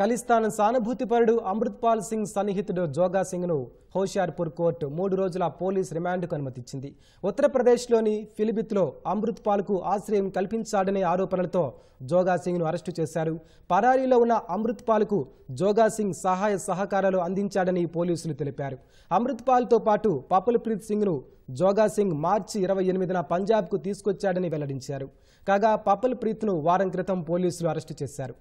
ఖలిస్తాన్ సానుభూతిపరుడు అమృత్పాల్ సింగ్ సన్నిహితుడు జోగా సింగ్ను హోషియార్పూర్ కోర్టు మూడు రోజుల పోలీస్ రిమాండ్కు అనుమతిచ్చింది ఉత్తరప్రదేశ్లోని ఫిలిబిత్లో అమృత్పాల్కు ఆశ్రయం కల్పించాడనే ఆరోపణలతో జోగా సింగ్ను అరెస్టు చేశారు పరారీలో ఉన్న అమృత్పాల్కు జోగా సింగ్ సహాయ సహకారాలు అందించాడని పోలీసులు తెలిపారు అమృత్పాల్తో పాటు పపుల్ప్రీత్ సింగ్ను జోగా సింగ్ మార్చి ఇరవై ఎనిమిదిన పంజాబ్కు తీసుకొచ్చాడని వెల్లడించారు కాగా పపుల్ప్రీత్ను వారం క్రితం పోలీసులు అరెస్టు చేశారు